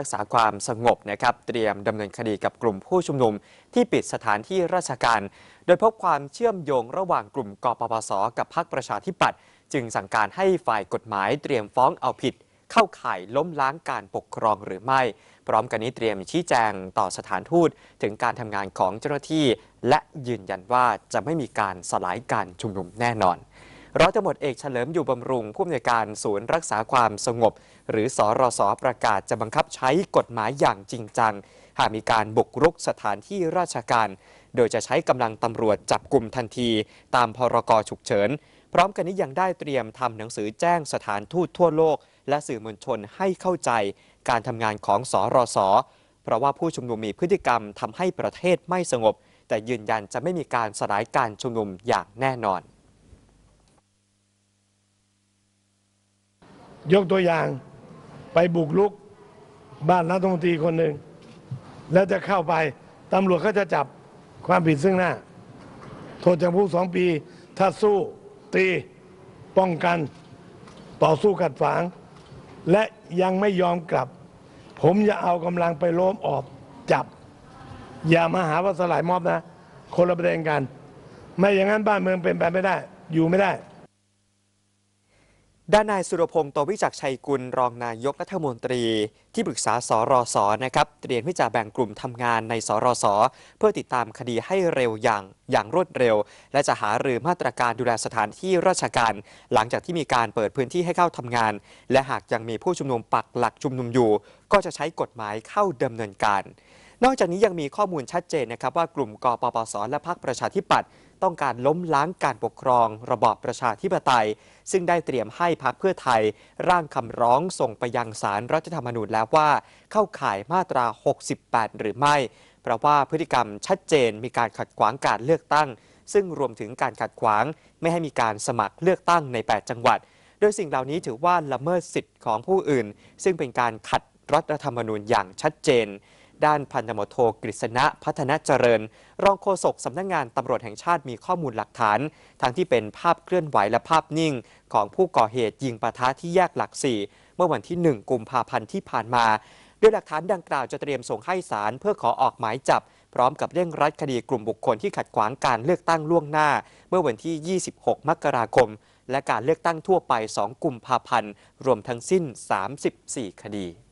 รักษาความสงบนะครับเตรียมดำเนินคดีกับกลุ่มผู้ชุมนุมที่ปิดสถานที่ราชการ โดยพบความเชื่อมโยงระหว่างกลุ่มกปปสกับพักประชาธิปัตย์จึงสั่งการให้ฝ่ายกฎหมายเตรียมฟ้องเอาผิด เข้าข่ายล้มล้างการปกครองหรือไม่ พร้อมกันนี้เตรียมชี้แจงต่อสถานทูตถึงการทำงานของเจ้าหน้าที่ และยืนยันว่าจะไม่มีการสลายการชุมนุมแน่นอนร้อยตำรวจเอกเฉลิมอยู่บำรุง ผู้อำนวยการศูนย์รักษาความสงบ หรือสอรสประกาศจะบังคับใช้กฎหมายอย่างจริงจัง หากมีการบุกรุกสถานที่ราชการ โดยจะใช้กำลังตำรวจจับกลุ่มทันที ตามพรกฉุกเฉิน พร้อมกันนี้ยังได้เตรียมทำหนังสือแจ้งสถานทูตทั่วโลก และสื่อมวลชนให้เข้าใจ การทำงานของสอรสเพราะว่าผู้ชุมนุมมีพฤติกรรมทำให้ประเทศไม่สงบ แต่ยืนยันจะไม่มีการสลายการชุมนุมอย่างแน่นอนยกตัวอย่างไปบุกลุกบ้านรัฐมนตรีคนหนึ่งแล้วจะเข้าไปตำรวจก็จะจับความผิดซึ่งหน้า โทษจำคุกสองปีถ้าสู้ตีป้องกัน ต่อสู้ขัดฝางและยังไม่ยอมกลับ ผมจะเอากำลังไปล้มออกจับ อย่ามาหาว่าสลายมอบนะ คนละประเด็นกัน ไม่อย่างนั้นบ้านเมืองเป็นไปไม่ได้ อยู่ไม่ได้ด้านนายสุรพงศ์โตวิจักชัยกุล รองนายกรัฐมนตรี ที่ปรึกษาสรสนะครับเตรียมที่จะแบ่งกลุ่มทำงานในสรสเพื่อติดตามคดีให้เร็วอย่างอย่างรวดเร็ว และจะหารือมาตรการดูแลสถานที่ราชการ หลังจากที่มีการเปิดพื้นที่ให้เข้าทำงาน และหากยังมีผู้ชุมนุมปักหลักชุมนุมอยู่ ก็จะใช้กฎหมายเข้าดำเนินการ นอกจากนี้ยังมีข้อมูลชัดเจนนะครับ ว่ากลุ่มกปปสและพรรคประชาธิปัตย์ต้องการล้มล้างการปกครองระบอบประชาธิปไตย ซึ่งได้เตรียมให้พักเพื่อไทย ร่างคำร้องส่งไปยังสารรัฐธรรมนูญแล้วว่า เข้าข่ายมาตรา 68 หรือไม่ เพราะว่าพฤติกรรมชัดเจนมีการขัดขวางการเลือกตั้ง ซึ่งรวมถึงการขัดขวาง ไม่ให้มีการสมัครเลือกตั้งใน 8 จังหวัด โดยสิ่งเหล่านี้ถือว่าละเมิดสิทธิ์ของผู้อื่น ซึ่งเป็นการขัดรัฐธรรมนูญอย่างชัดเจนด้านพันธมโทกฤษณะพัฒนาเจริญ รองโฆษกสำนักงงานตำรวจแห่งชาติมีข้อมูลหลักฐาน ทั้งที่เป็นภาพเคลื่อนไหวและภาพนิ่ง ของผู้ก่อเหตุยิงปะทะที่แยกหลักสี่เมื่อวันที่ 1กุมภาพันธ์ที่ผ่านมา ด้วยหลักฐานดังกล่าวจะเตรียมส่งให้ศาลเพื่อขอออกหมายจับพร้อมกับเร่งรัดคดีกลุ่มบุคคลที่ขัดขวางการเลือกตั้งล่วงหน้า เมื่อวันที่ 26มกราคมและการเลือกตั้งทั่วไป2กุมภาพันธ์รวมทั้งสิ้น 34 คดี